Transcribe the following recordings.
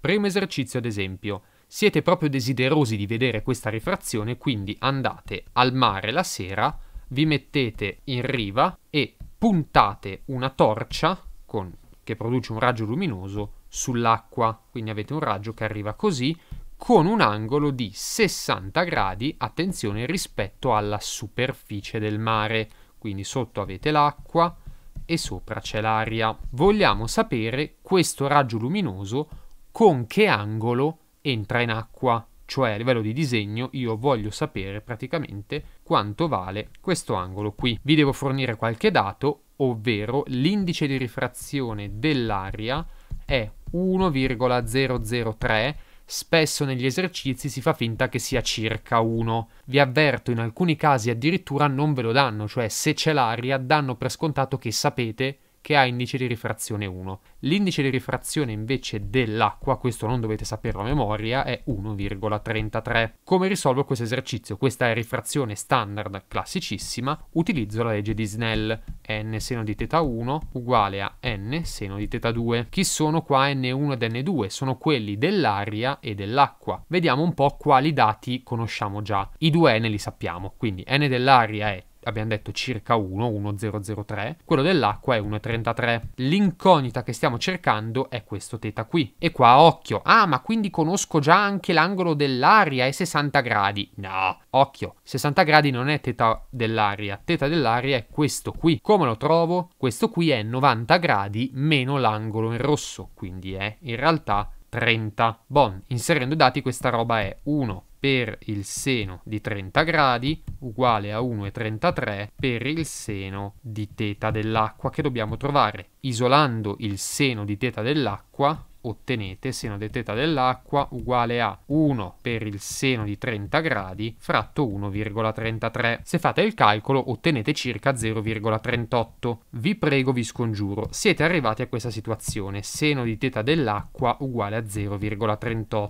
Primo esercizio ad esempio. Siete proprio desiderosi di vedere questa rifrazione, quindi andate al mare la sera, vi mettete in riva e puntate una torcia con, che produce un raggio luminoso sull'acqua. Quindi avete un raggio che arriva così con un angolo di 60 gradi, attenzione, rispetto alla superficie del mare. Quindi sotto avete l'acqua e sopra c'è l'aria. Vogliamo sapere questo raggio luminoso con che angolo entra in acqua, cioè a livello di disegno io voglio sapere praticamente quanto vale questo angolo qui. Vi devo fornire qualche dato, ovvero l'indice di rifrazione dell'aria è 1,003 spesso negli esercizi si fa finta che sia circa 1. Vi avverto, in alcuni casi addirittura non ve lo danno, cioè se c'è l'aria danno per scontato che sapete che ha indice di rifrazione 1. L'indice di rifrazione invece dell'acqua, questo non dovete saperlo a memoria, è 1,33. Come risolvo questo esercizio? Questa è rifrazione standard classicissima, utilizzo la legge di Snell, n seno di θ 1 uguale a n seno di θ 2. Chi sono qua n1 ed n2? Sono quelli dell'aria e dell'acqua. Vediamo un po' quali dati conosciamo già. I due n li sappiamo, quindi n dell'aria è abbiamo detto circa 1, 1003, quello dell'acqua è 1,33. L'incognita che stiamo cercando è questo teta qui. E qua occhio, ah ma quindi conosco già anche l'angolo dell'aria, è 60 gradi. No, occhio, 60 gradi non è teta dell'aria, teta dell'aria è questo qui. Come lo trovo? Questo qui è 90 gradi meno l'angolo in rosso, quindi è in realtà 30. Bon, inserendo i dati questa roba è 1 per il seno di 30 gradi uguale a 1,33 per il seno di teta dell'acqua che dobbiamo trovare isolando il seno di teta dell'acqua ottenete seno di teta dell'acqua uguale a 1 per il seno di 30 gradi fratto 1,33. Se fate il calcolo ottenete circa 0,38. Vi prego, vi scongiuro, siete arrivati a questa situazione, seno di teta dell'acqua uguale a 0,38.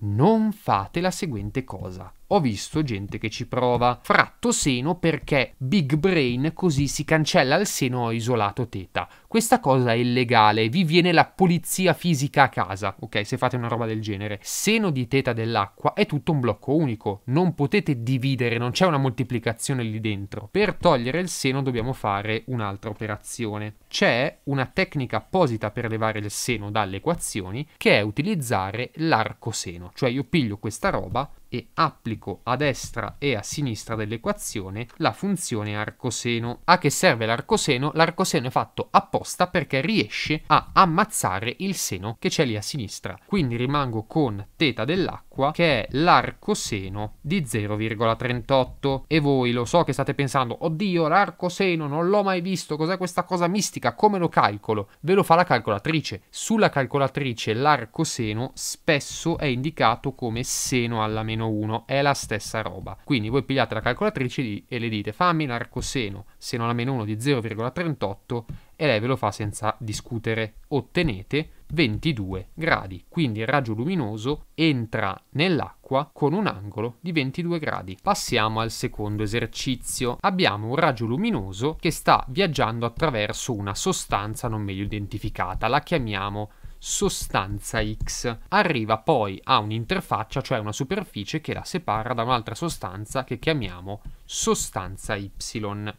Non fate la seguente cosa ho visto gente che ci prova. Fratto seno perché big brain così si cancella il seno isolato teta. Questa cosa è illegale, vi viene la polizia fisica a casa, ok? Se fate una roba del genere. Seno di teta dell'acqua è tutto un blocco unico, non potete dividere, non c'è una moltiplicazione lì dentro. Per togliere il seno dobbiamo fare un'altra operazione c'è una tecnica apposita per levare il seno dalle equazioni che è utilizzare l'arcoseno, cioè io piglio questa roba e applico a destra e a sinistra dell'equazione la funzione arcoseno. A che serve l'arcoseno? L'arcoseno è fatto apposta perché riesce a ammazzare il seno che c'è lì a sinistra. Quindi rimango con teta dell'acqua che è l'arcoseno di 0,38 e voi lo so che state pensando "Oddio, l'arcoseno non l'ho mai visto, cos'è questa cosa mistica?" statistica come lo calcolo? Ve lo fa la calcolatrice. Sulla calcolatrice l'arco seno spesso è indicato come seno alla meno 1, è la stessa roba. Quindi voi pigliate la calcolatrice e le dite fammi l'arcoseno seno alla meno 1 di 0,38 e lei ve lo fa senza discutere. Ottenete 22 gradi, quindi il raggio luminoso entra nell'acqua con un angolo di 22 gradi. Passiamo al secondo esercizio. Abbiamo un raggio luminoso che sta viaggiando attraverso una sostanza non meglio identificata, la chiamiamo sostanza X. Arriva poi a un'interfaccia, cioè una superficie che la separa da un'altra sostanza che chiamiamo sostanza Y.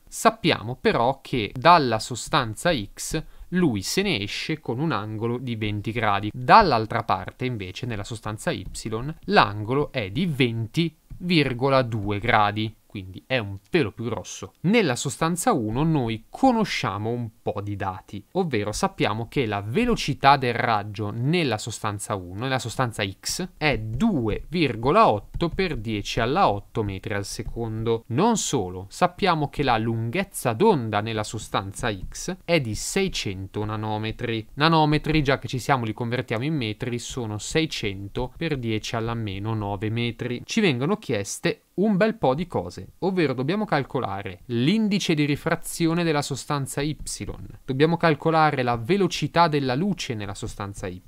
Sappiamo però che dalla sostanza X lui se ne esce con un angolo di 20 gradi. Dall'altra parte, invece, nella sostanza Y, l'angolo è di 20,2 gradi quindi è un pelo più grosso. Nella sostanza 1 noi conosciamo un po' di dati, ovvero sappiamo che la velocità del raggio nella sostanza 1, nella sostanza X, è 2,8 per 10 alla 8 metri al secondo. Non solo, sappiamo che la lunghezza d'onda nella sostanza X è di 600 nanometri. Nanometri, già che ci siamo li convertiamo in metri, sono 600 per 10 alla meno 9 metri. Ci vengono chieste un bel po' di cose, ovvero dobbiamo calcolare l'indice di rifrazione della sostanza y, dobbiamo calcolare la velocità della luce nella sostanza y,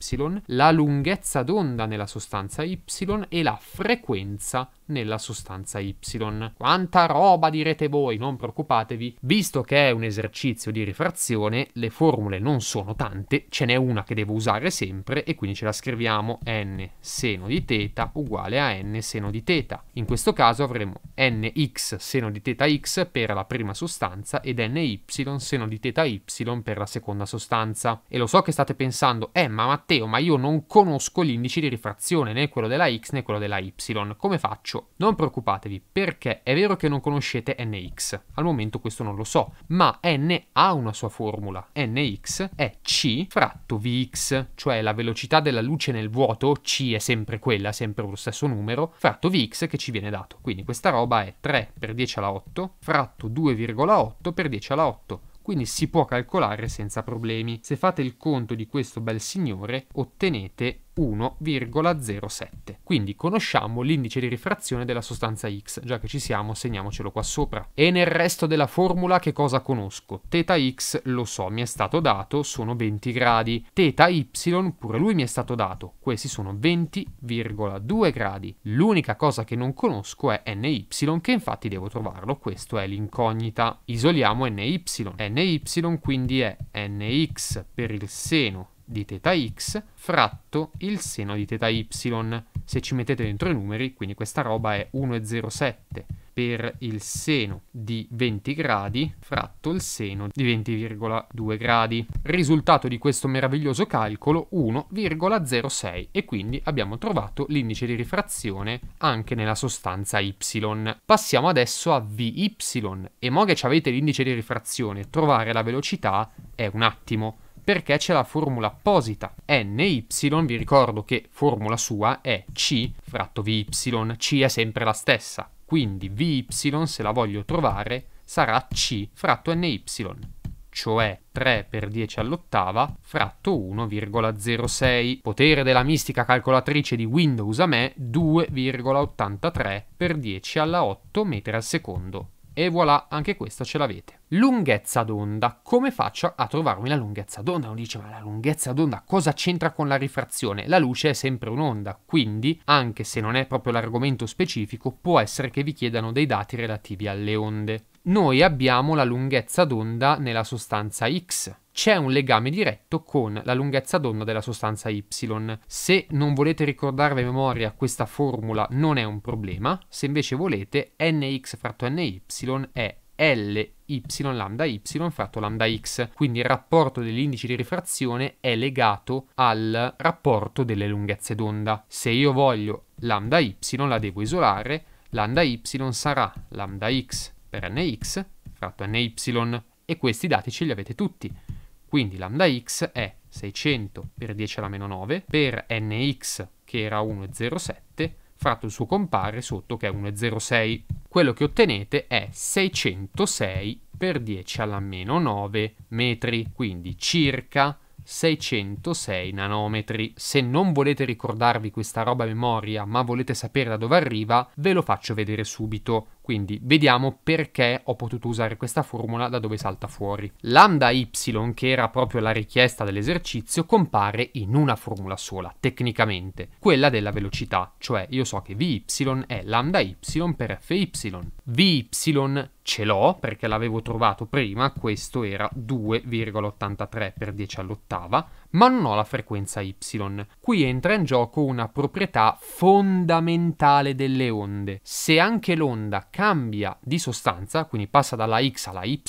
la lunghezza d'onda nella sostanza y e la frequenza potenza nella sostanza Y. Quanta roba direte voi, non preoccupatevi, visto che è un esercizio di rifrazione, le formule non sono tante, ce n'è una che devo usare sempre e quindi ce la scriviamo n seno di teta uguale a n seno di teta. In questo caso avremo nx seno di teta x per la prima sostanza ed ny seno di teta y per la seconda sostanza. E lo so che state pensando, eh ma Matteo, ma io non conosco l'indice di rifrazione né quello della x né quello della y, come faccio? Perciò non preoccupatevi perché è vero che non conoscete NX, al momento questo non lo so, ma N ha una sua formula, NX è C fratto VX, cioè la velocità della luce nel vuoto, C è sempre quella, sempre lo stesso numero, fratto VX che ci viene dato. Quindi questa roba è 3 per 10 alla 8 fratto 2,8 per 10 alla 8 quindi si può calcolare senza problemi. Se fate il conto di questo bel signore ottenete 1,07. Quindi conosciamo l'indice di rifrazione della sostanza X, già che ci siamo segniamocelo qua sopra. E nel resto della formula che cosa conosco? Teta X lo so, mi è stato dato, sono 20 gradi. Teta Y pure lui mi è stato dato, questi sono 20,2 gradi. L'unica cosa che non conosco è NY, che infatti devo trovarlo, questo è l'incognita. Isoliamo NY. NY quindi è NX per il seno di θ x fratto il seno di θ y. Se ci mettete dentro i numeri, quindi questa roba è 1,07 per il seno di 20 gradi fratto il seno di 20,2 gradi. Risultato di questo meraviglioso calcolo 1,06 e quindi abbiamo trovato l'indice di rifrazione anche nella sostanza y. Passiamo adesso a vy e mo che avete l'indice di rifrazione, trovare la velocità è un attimo perché c'è la formula apposita. NY, vi ricordo che formula sua è C fratto VY, C è sempre la stessa, quindi VY se la voglio trovare sarà C fratto NY, cioè 3 per 10 all'ottava fratto 1,06. Potere della mistica calcolatrice di Windows a me 2,83 per 10 alla 8 metri al secondo. E voilà, anche questo ce l'avete. Lunghezza d'onda. Come faccio a trovarmi la lunghezza d'onda? Uno dice, ma la lunghezza d'onda cosa c'entra con la rifrazione? La luce è sempre un'onda, quindi, anche se non è proprio l'argomento specifico, può essere che vi chiedano dei dati relativi alle onde noi abbiamo la lunghezza d'onda nella sostanza X. C'è un legame diretto con la lunghezza d'onda della sostanza Y. Se non volete ricordarvi a memoria questa formula non è un problema, se invece volete nx fratto ny è L y lambda y fratto lambda x, quindi il rapporto dell'indice di rifrazione è legato al rapporto delle lunghezze d'onda. Se io voglio lambda y la devo isolare, lambda y sarà lambda x per nx fratto ny e questi dati ce li avete tutti. Quindi lambda x è 600 per 10 alla meno 9 per nx che era 1,07 fratto il suo compare sotto che è 1,06. Quello che ottenete è 606 per 10 alla meno 9 metri, quindi circa 606 nanometri. Se non volete ricordarvi questa roba a memoria ma volete sapere da dove arriva, ve lo faccio vedere subito. Quindi vediamo perché ho potuto usare questa formula da dove salta fuori. Lambda y, che era proprio la richiesta dell'esercizio, compare in una formula sola, tecnicamente, quella della velocità, cioè io so che vy è lambda y per fy. vy ce l'ho perché l'avevo trovato prima, questo era 2,83 per 10 all'ottava, ma non ho la frequenza y. Qui entra in gioco una proprietà fondamentale delle onde. Se anche l'onda cambia di sostanza, quindi passa dalla X alla Y,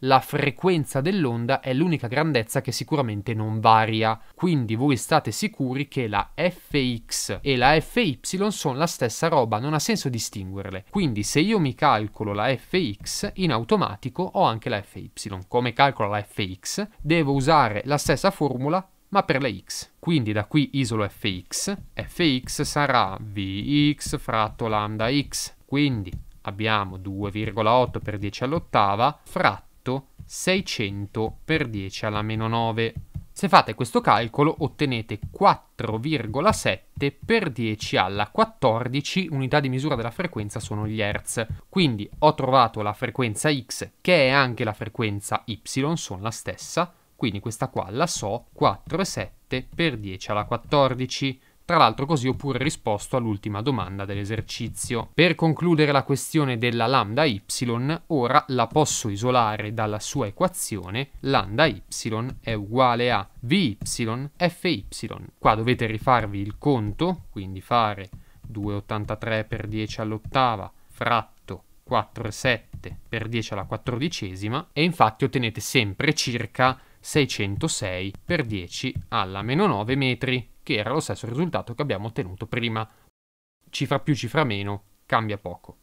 la frequenza dell'onda è l'unica grandezza che sicuramente non varia. Quindi voi state sicuri che la Fx e la Fy sono la stessa roba, non ha senso distinguerle. Quindi se io mi calcolo la Fx, in automatico ho anche la Fy. Come calcolo la Fx? Devo usare la stessa formula ma per le x. Quindi da qui isolo fx, fx sarà vx fratto lambda x. Quindi abbiamo 2,8 per 10 all'ottava fratto 600 per 10 alla meno 9. Se fate questo calcolo ottenete 4,7 per 10 alla 14 unità di misura della frequenza sono gli Hertz. Quindi ho trovato la frequenza X che è anche la frequenza Y, sono la stessa, quindi questa qua la so 4,7 per 10 alla 14. Tra l'altro così ho pure risposto all'ultima domanda dell'esercizio. Per concludere la questione della lambda y, ora la posso isolare dalla sua equazione lambda y è uguale a vy fy. Qua dovete rifarvi il conto, quindi fare 2,83 per 10 all'ottava fratto 4,7 per 10 alla quattordicesima e infatti ottenete sempre circa 606 per 10 alla meno 9 metri che era lo stesso risultato che abbiamo ottenuto prima. Cifra più, cifra meno, cambia poco.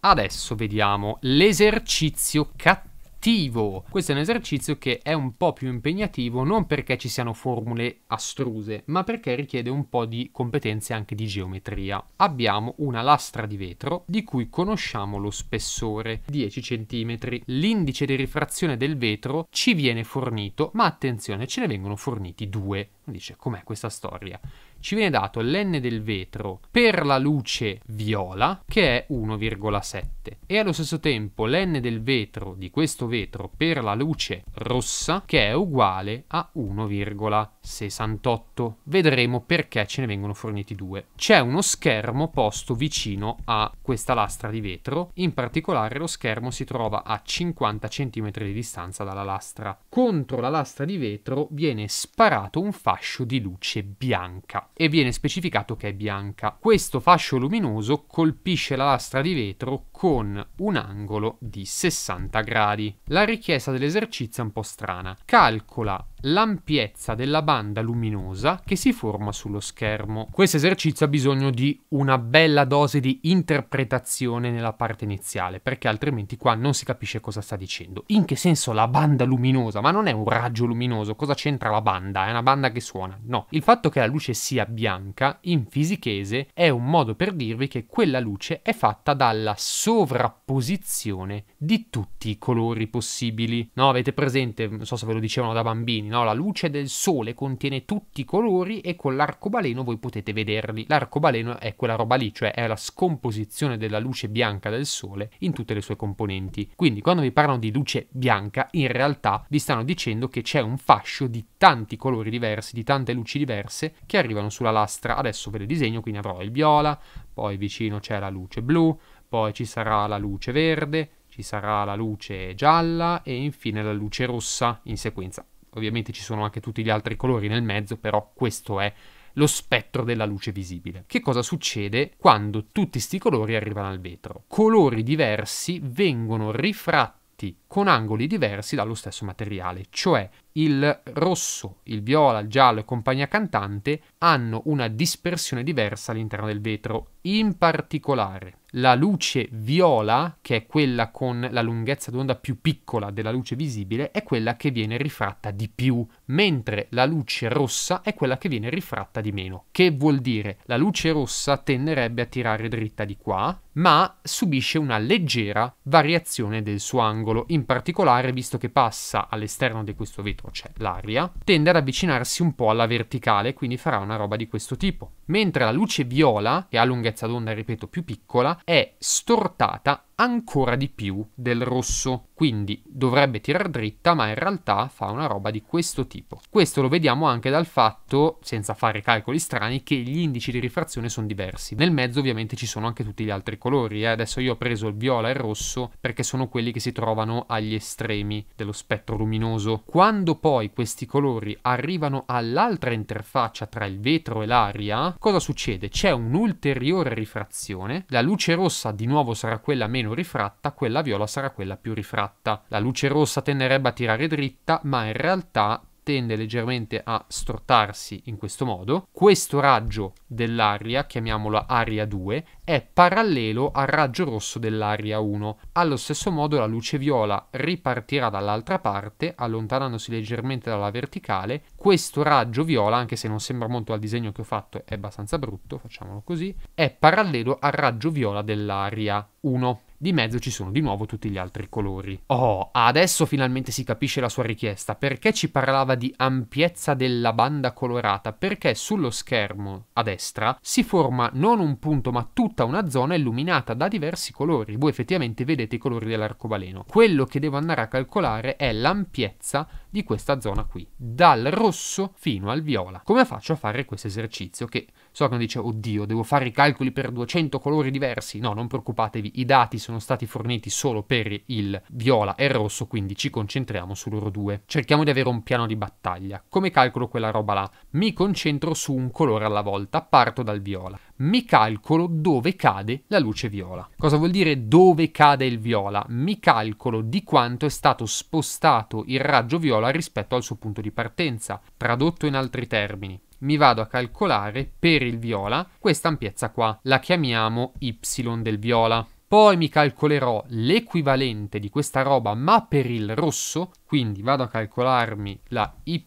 Adesso vediamo l'esercizio cattivo attivo. Questo è un esercizio che è un po' più impegnativo non perché ci siano formule astruse, ma perché richiede un po' di competenze anche di geometria. Abbiamo una lastra di vetro di cui conosciamo lo spessore, 10 cm. L'indice di rifrazione del vetro ci viene fornito, ma attenzione, ce ne vengono forniti due. Dice com'è questa storia? ci viene dato l'N del vetro per la luce viola che è 1,7 e allo stesso tempo l'N del vetro di questo vetro per la luce rossa che è uguale a 1,7. 68. Vedremo perché ce ne vengono forniti due. C'è uno schermo posto vicino a questa lastra di vetro, in particolare lo schermo si trova a 50 cm di distanza dalla lastra. Contro la lastra di vetro viene sparato un fascio di luce bianca e viene specificato che è bianca. Questo fascio luminoso colpisce la lastra di vetro con un angolo di 60 gradi. La richiesta dell'esercizio è un po' strana. Calcola l'ampiezza della banda banda luminosa che si forma sullo schermo. Questo esercizio ha bisogno di una bella dose di interpretazione nella parte iniziale, perché altrimenti qua non si capisce cosa sta dicendo. In che senso la banda luminosa? Ma non è un raggio luminoso, cosa c'entra la banda? È una banda che suona. No, il fatto che la luce sia bianca in fisichese è un modo per dirvi che quella luce è fatta dalla sovrapposizione di tutti i colori possibili. No, avete presente, non so se ve lo dicevano da bambini, no? La luce del sole con contiene tutti i colori e con l'arcobaleno voi potete vederli. L'arcobaleno è quella roba lì, cioè è la scomposizione della luce bianca del sole in tutte le sue componenti. Quindi quando vi parlano di luce bianca, in realtà vi stanno dicendo che c'è un fascio di tanti colori diversi, di tante luci diverse che arrivano sulla lastra. Adesso ve le disegno, quindi avrò il viola, poi vicino c'è la luce blu, poi ci sarà la luce verde, ci sarà la luce gialla e infine la luce rossa in sequenza ovviamente ci sono anche tutti gli altri colori nel mezzo, però questo è lo spettro della luce visibile. Che cosa succede quando tutti questi colori arrivano al vetro? Colori diversi vengono rifratti con angoli diversi dallo stesso materiale, cioè il rosso, il viola, il giallo e compagnia cantante hanno una dispersione diversa all'interno del vetro. In particolare, la luce viola, che è quella con la lunghezza d'onda più piccola della luce visibile, è quella che viene rifratta di più mentre la luce rossa è quella che viene rifratta di meno. Che vuol dire? La luce rossa tenderebbe a tirare dritta di qua, ma subisce una leggera variazione del suo angolo, in particolare visto che passa all'esterno di questo vetro, cioè l'aria, tende ad avvicinarsi un po' alla verticale, quindi farà una roba di questo tipo. Mentre la luce viola, che ha lunghezza d'onda, ripeto, più piccola, è stortata ancora di più del rosso, quindi dovrebbe tirare dritta, ma in realtà fa una roba di questo tipo. Questo lo vediamo anche dal fatto, senza fare calcoli strani, che gli indici di rifrazione sono diversi. Nel mezzo ovviamente ci sono anche tutti gli altri colori, eh. adesso io ho preso il viola e il rosso perché sono quelli che si trovano agli estremi dello spettro luminoso. Quando poi questi colori arrivano all'altra interfaccia tra il vetro e l'aria, cosa succede? C'è un'ulteriore rifrazione, la luce rossa di nuovo sarà quella meno meno rifratta, quella viola sarà quella più rifratta. La luce rossa tenderebbe a tirare dritta, ma in realtà tende leggermente a strottarsi in questo modo. Questo raggio dell'aria, chiamiamola aria 2, è parallelo al raggio rosso dell'aria 1. Allo stesso modo la luce viola ripartirà dall'altra parte, allontanandosi leggermente dalla verticale. Questo raggio viola, anche se non sembra molto al disegno che ho fatto, è abbastanza brutto, facciamolo così, è parallelo al raggio viola dell'aria 1. Di mezzo ci sono di nuovo tutti gli altri colori. Oh, adesso finalmente si capisce la sua richiesta. Perché ci parlava di ampiezza della banda colorata? Perché sullo schermo a destra si forma non un punto ma tutta una zona illuminata da diversi colori. Voi effettivamente vedete i colori dell'arcobaleno. Quello che devo andare a calcolare è l'ampiezza di questa zona qui, dal rosso fino al viola. Come faccio a fare questo esercizio? Che so che uno dice, oddio, devo fare i calcoli per 200 colori diversi. No, non preoccupatevi, i dati sono stati forniti solo per il viola e il rosso, quindi ci concentriamo su loro due. Cerchiamo di avere un piano di battaglia. Come calcolo quella roba là? Mi concentro su un colore alla volta, parto dal viola mi calcolo dove cade la luce viola. Cosa vuol dire dove cade il viola? Mi calcolo di quanto è stato spostato il raggio viola rispetto al suo punto di partenza. Tradotto in altri termini, mi vado a calcolare per il viola questa ampiezza qua, la chiamiamo y del viola poi mi calcolerò l'equivalente di questa roba ma per il rosso, quindi vado a calcolarmi la y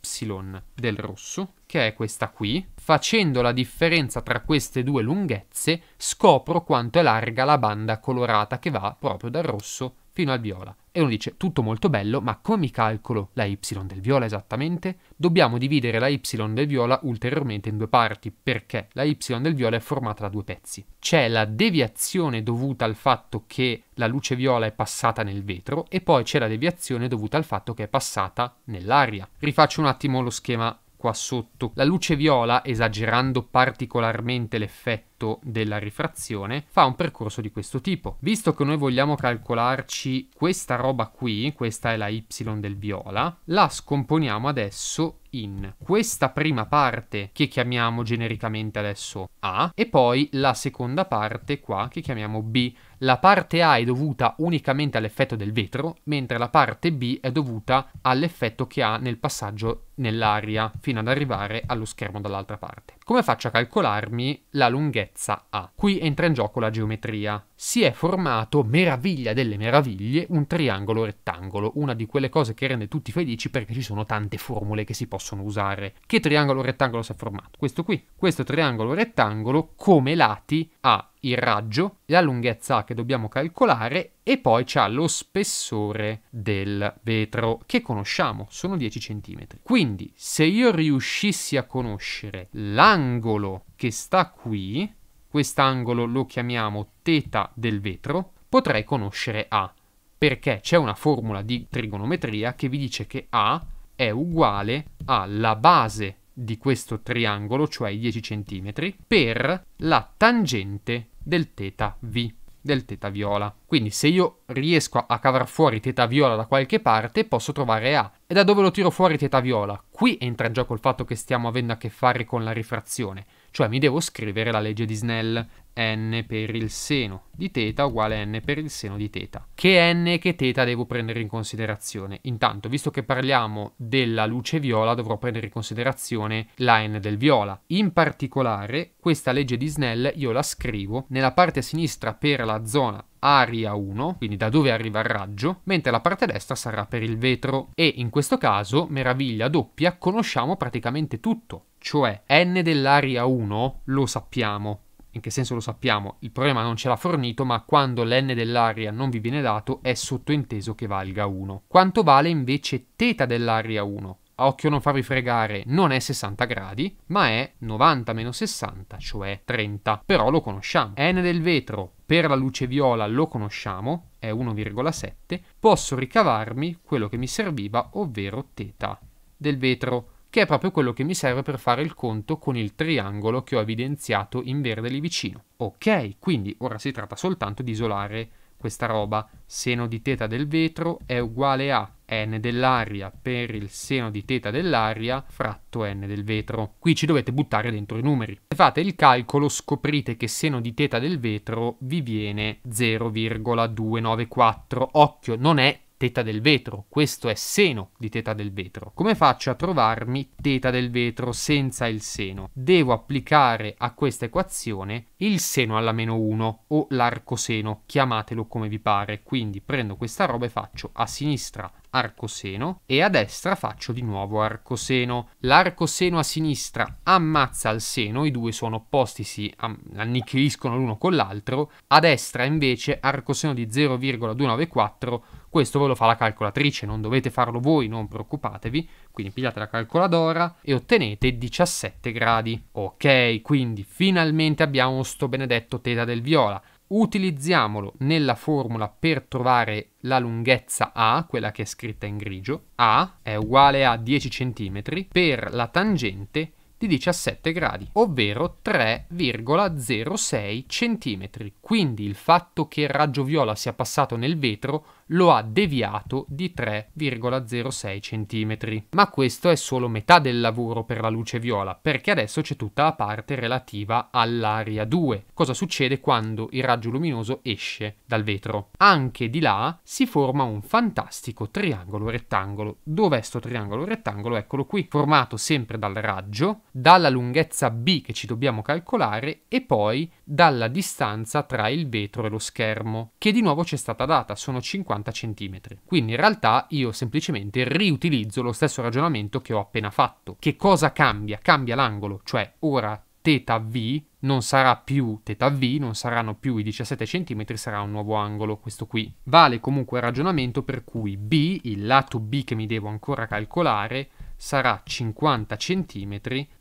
del rosso, che è questa qui, facendo la differenza tra queste due lunghezze scopro quanto è larga la banda colorata che va proprio dal rosso fino al viola. E uno dice, tutto molto bello, ma come calcolo la y del viola esattamente? Dobbiamo dividere la y del viola ulteriormente in due parti, perché la y del viola è formata da due pezzi. C'è la deviazione dovuta al fatto che la luce viola è passata nel vetro e poi c'è la deviazione dovuta al fatto che è passata nell'aria. Rifaccio un attimo lo schema qua sotto. La luce viola, esagerando particolarmente l'effetto, effetto della rifrazione, fa un percorso di questo tipo. Visto che noi vogliamo calcolarci questa roba qui, questa è la y del viola, la scomponiamo adesso in questa prima parte che chiamiamo genericamente adesso A e poi la seconda parte qua che chiamiamo B. La parte A è dovuta unicamente all'effetto del vetro, mentre la parte B è dovuta all'effetto che ha nel passaggio nell'aria fino ad arrivare allo schermo dall'altra parte come faccio a calcolarmi la lunghezza A? Qui entra in gioco la geometria. Si è formato, meraviglia delle meraviglie, un triangolo rettangolo, una di quelle cose che rende tutti felici perché ci sono tante formule che si possono usare. Che triangolo rettangolo si è formato? Questo qui. Questo triangolo rettangolo come lati ha il raggio, la lunghezza che dobbiamo calcolare e poi c'è lo spessore del vetro che conosciamo, sono 10 cm. Quindi se io riuscissi a conoscere l'angolo che sta qui, quest'angolo lo chiamiamo teta del vetro, potrei conoscere A, perché c'è una formula di trigonometria che vi dice che A è uguale alla base di questo triangolo, cioè i 10 cm, per la tangente del teta V, del teta viola. Quindi se io riesco a cavar fuori teta viola da qualche parte, posso trovare A. E da dove lo tiro fuori teta viola? Qui entra in gioco il fatto che stiamo avendo a che fare con la rifrazione, cioè mi devo scrivere la legge di Snell n per il seno di teta uguale n per il seno di teta. Che n e che teta devo prendere in considerazione? Intanto, visto che parliamo della luce viola, dovrò prendere in considerazione la n del viola. In particolare, questa legge di Snell io la scrivo nella parte sinistra per la zona aria 1, quindi da dove arriva il raggio, mentre la parte destra sarà per il vetro. E in questo caso, meraviglia doppia, conosciamo praticamente tutto, cioè n dell'aria 1 lo sappiamo, in che senso lo sappiamo, il problema non ce l'ha fornito, ma quando l'N dell'aria non vi viene dato è sottointeso che valga 1. Quanto vale invece θ dell'aria 1? A occhio non farvi fregare, non è 60 gradi, ma è 90 meno 60, cioè 30. Però lo conosciamo. N del vetro per la luce viola lo conosciamo, è 1,7. Posso ricavarmi quello che mi serviva, ovvero θ del vetro che è proprio quello che mi serve per fare il conto con il triangolo che ho evidenziato in verde lì vicino. Ok, quindi ora si tratta soltanto di isolare questa roba. Seno di teta del vetro è uguale a n dell'aria per il seno di teta dell'aria fratto n del vetro. Qui ci dovete buttare dentro i numeri. Se fate il calcolo scoprite che seno di teta del vetro vi viene 0,294. Occhio, non è teta del vetro, questo è seno di teta del vetro. Come faccio a trovarmi teta del vetro senza il seno? Devo applicare a questa equazione il seno alla meno 1 o l'arcoseno, chiamatelo come vi pare. Quindi prendo questa roba e faccio a sinistra arcoseno e a destra faccio di nuovo arcoseno. L'arcoseno a sinistra ammazza il seno, i due sono opposti, si annichiliscono l'uno con l'altro. A destra invece arcoseno di 0,294, questo ve lo fa la calcolatrice, non dovete farlo voi, non preoccupatevi. Quindi pigliate la calcoladora e ottenete 17 gradi. Ok, quindi finalmente abbiamo sto benedetto teta del viola utilizziamolo nella formula per trovare la lunghezza A, quella che è scritta in grigio. A è uguale a 10 cm per la tangente di 17 gradi, ovvero 3,06 cm. Quindi il fatto che il raggio viola sia passato nel vetro lo ha deviato di 3,06 cm. Ma questo è solo metà del lavoro per la luce viola, perché adesso c'è tutta la parte relativa all'aria 2. Cosa succede quando il raggio luminoso esce dal vetro? Anche di là si forma un fantastico triangolo rettangolo. Dov'è sto triangolo rettangolo? Eccolo qui, formato sempre dal raggio, dalla lunghezza B che ci dobbiamo calcolare e poi dalla distanza tra il vetro e lo schermo, che di nuovo c'è stata data, sono 50 80 cm. Quindi in realtà io semplicemente riutilizzo lo stesso ragionamento che ho appena fatto. Che cosa cambia? Cambia l'angolo, cioè ora θ V non sarà più θ V, non saranno più i 17 cm, sarà un nuovo angolo, questo qui. Vale comunque il ragionamento per cui B, il lato B che mi devo ancora calcolare, sarà 50 cm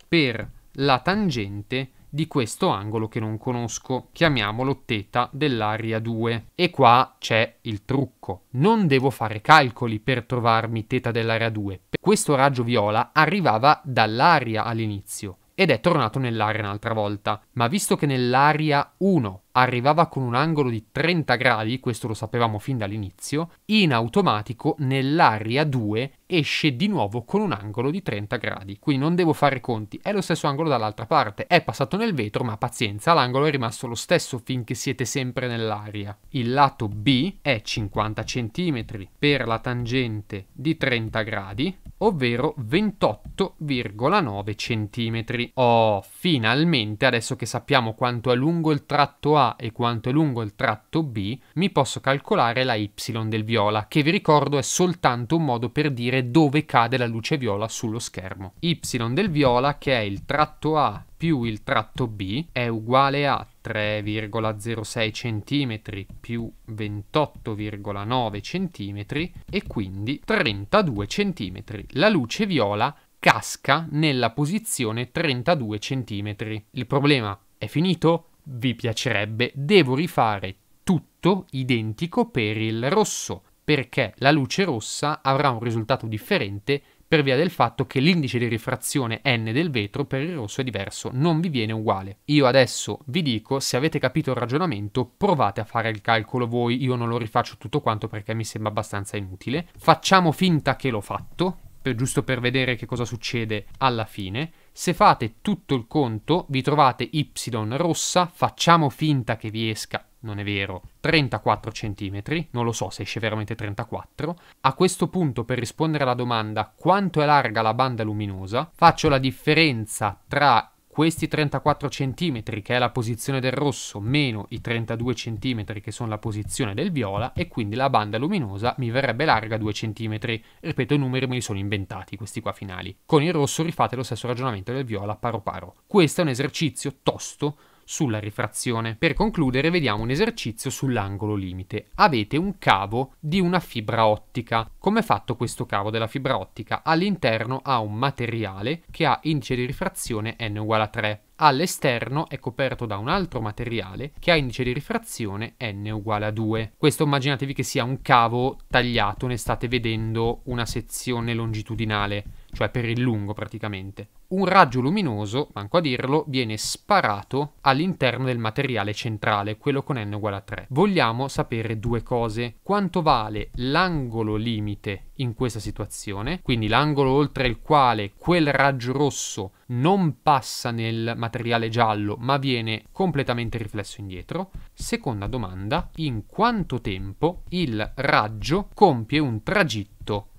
per la tangente di questo angolo che non conosco, chiamiamolo teta dell'area 2. E qua c'è il trucco. Non devo fare calcoli per trovarmi teta dell'area 2. Questo raggio viola arrivava dall'aria all'inizio ed è tornato nell'area un'altra volta, ma visto che nell'area 1 arrivava con un angolo di 30 gradi, questo lo sapevamo fin dall'inizio, in automatico nell'area 2 esce di nuovo con un angolo di 30 gradi, quindi non devo fare conti, è lo stesso angolo dall'altra parte, è passato nel vetro ma pazienza, l'angolo è rimasto lo stesso finché siete sempre nell'aria. Il lato B è 50 cm per la tangente di 30 gradi, ovvero 28,9 cm. Oh, finalmente adesso che sappiamo quanto è lungo il tratto A e quanto è lungo il tratto B, mi posso calcolare la y del viola, che vi ricordo è soltanto un modo per dire dove cade la luce viola sullo schermo. y del viola, che è il tratto A più il tratto B, è uguale a 3,06 cm più 28,9 cm e quindi 32 cm. La luce viola casca nella posizione 32 cm. Il problema è finito? vi piacerebbe, devo rifare tutto identico per il rosso, perché la luce rossa avrà un risultato differente per via del fatto che l'indice di rifrazione n del vetro per il rosso è diverso, non vi viene uguale. Io adesso vi dico, se avete capito il ragionamento, provate a fare il calcolo voi, io non lo rifaccio tutto quanto perché mi sembra abbastanza inutile. Facciamo finta che l'ho fatto, per, giusto per vedere che cosa succede alla fine. Se fate tutto il conto, vi trovate y rossa, facciamo finta che vi esca, non è vero, 34 cm, non lo so se esce veramente 34. A questo punto, per rispondere alla domanda quanto è larga la banda luminosa, faccio la differenza tra questi 34 cm che è la posizione del rosso meno i 32 cm che sono la posizione del viola e quindi la banda luminosa mi verrebbe larga 2 cm. Ripeto, i numeri me li sono inventati questi qua finali. Con il rosso rifate lo stesso ragionamento del viola paro paro. Questo è un esercizio tosto sulla rifrazione. Per concludere vediamo un esercizio sull'angolo limite. Avete un cavo di una fibra ottica. Come è fatto questo cavo della fibra ottica? All'interno ha un materiale che ha indice di rifrazione n uguale a 3. All'esterno è coperto da un altro materiale che ha indice di rifrazione n uguale a 2. Questo immaginatevi che sia un cavo tagliato, ne state vedendo una sezione longitudinale cioè per il lungo praticamente. Un raggio luminoso, manco a dirlo, viene sparato all'interno del materiale centrale, quello con n uguale a 3. Vogliamo sapere due cose. Quanto vale l'angolo limite in questa situazione, quindi l'angolo oltre il quale quel raggio rosso non passa nel materiale giallo ma viene completamente riflesso indietro. Seconda domanda, in quanto tempo il raggio compie un tragitto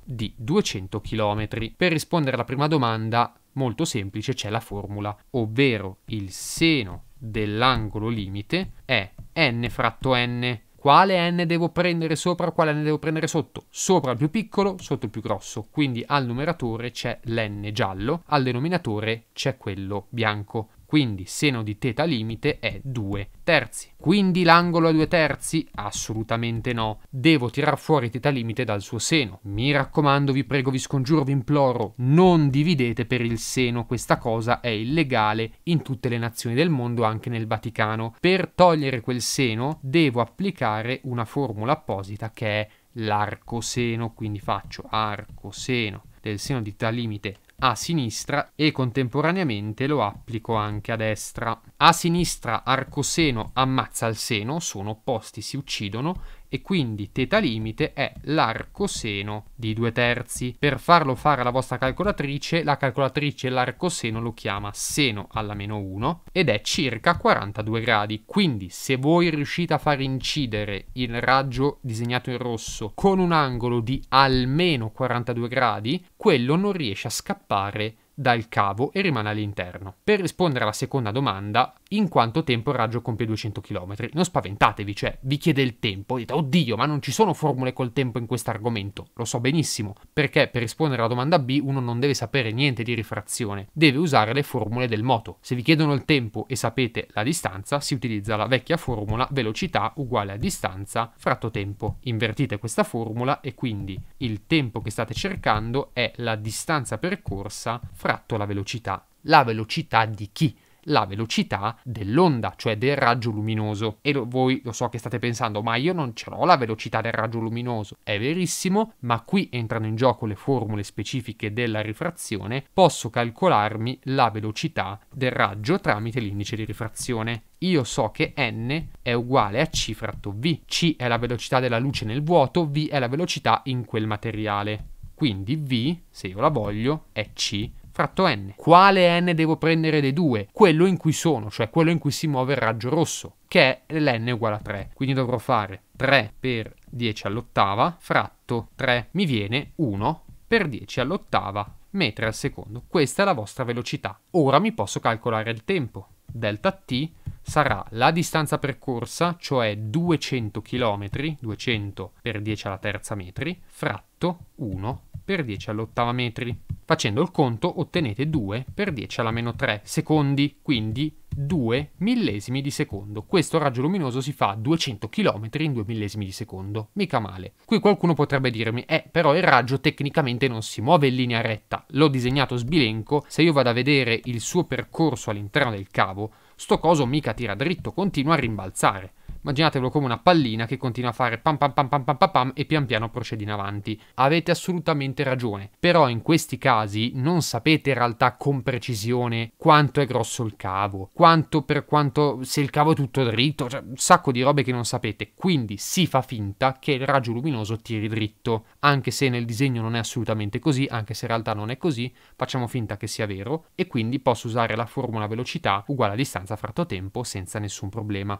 di 200 km. Per rispondere alla prima domanda, molto semplice, c'è la formula, ovvero il seno dell'angolo limite è n fratto n. Quale n devo prendere sopra, quale n devo prendere sotto? Sopra il più piccolo, sotto il più grosso. Quindi al numeratore c'è l'n giallo, al denominatore c'è quello bianco quindi seno di teta limite è 2 terzi. Quindi l'angolo è 2 terzi? Assolutamente no. Devo tirar fuori teta limite dal suo seno. Mi raccomando, vi prego, vi scongiuro, vi imploro, non dividete per il seno, questa cosa è illegale in tutte le nazioni del mondo, anche nel Vaticano. Per togliere quel seno devo applicare una formula apposita che è l'arcoseno, quindi faccio arcoseno del seno di teta limite a sinistra e contemporaneamente lo applico anche a destra. A sinistra arcoseno ammazza il seno, sono opposti, si uccidono, e quindi teta limite è l'arcoseno di 2 terzi. Per farlo fare alla vostra calcolatrice, la calcolatrice l'arcoseno lo chiama seno alla meno 1 ed è circa 42 gradi. Quindi se voi riuscite a far incidere il raggio disegnato in rosso con un angolo di almeno 42 gradi, quello non riesce a scappare dal cavo e rimane all'interno. Per rispondere alla seconda domanda, in quanto tempo il raggio compie 200 km? Non spaventatevi, cioè vi chiede il tempo, dite oddio, ma non ci sono formule col tempo in questo argomento, lo so benissimo, perché per rispondere alla domanda B uno non deve sapere niente di rifrazione, deve usare le formule del moto. Se vi chiedono il tempo e sapete la distanza, si utilizza la vecchia formula velocità uguale a distanza fratto tempo. Invertite questa formula e quindi il tempo che state cercando è la distanza percorsa fra sottratto la velocità. La velocità di chi? la velocità dell'onda, cioè del raggio luminoso. E lo, voi lo so che state pensando, ma io non ce l'ho la velocità del raggio luminoso. È verissimo, ma qui entrano in gioco le formule specifiche della rifrazione, posso calcolarmi la velocità del raggio tramite l'indice di rifrazione. Io so che n è uguale a c fratto v. c è la velocità della luce nel vuoto, v è la velocità in quel materiale. Quindi v, se io la voglio, è c fratto n. Quale n devo prendere dei due? Quello in cui sono, cioè quello in cui si muove il raggio rosso, che è l'n uguale a 3. Quindi dovrò fare 3 per 10 all'ottava fratto 3 mi viene 1 per 10 all'ottava metri al secondo. Questa è la vostra velocità. Ora mi posso calcolare il tempo. Delta t sarà la distanza percorsa, cioè 200 km, 200 per 10 alla terza metri, fratto 1 per 10 all'ottava metri. Facendo il conto ottenete 2 per 10 alla meno 3 secondi, quindi 2 millesimi di secondo. Questo raggio luminoso si fa 200 km in 2 millesimi di secondo, mica male. Qui qualcuno potrebbe dirmi, eh, però il raggio tecnicamente non si muove in linea retta, l'ho disegnato sbilenco, se io vado a vedere il suo percorso all'interno del cavo, sto coso mica tira dritto, continua a rimbalzare. Immaginatevelo come una pallina che continua a fare pam pam pam pam pam pam, pam e pian piano procede in avanti. Avete assolutamente ragione, però in questi casi non sapete in realtà con precisione quanto è grosso il cavo, quanto per quanto se il cavo è tutto dritto, cioè un sacco di robe che non sapete, quindi si fa finta che il raggio luminoso tiri dritto, anche se nel disegno non è assolutamente così, anche se in realtà non è così, facciamo finta che sia vero e quindi posso usare la formula velocità uguale a distanza fratto tempo senza nessun problema.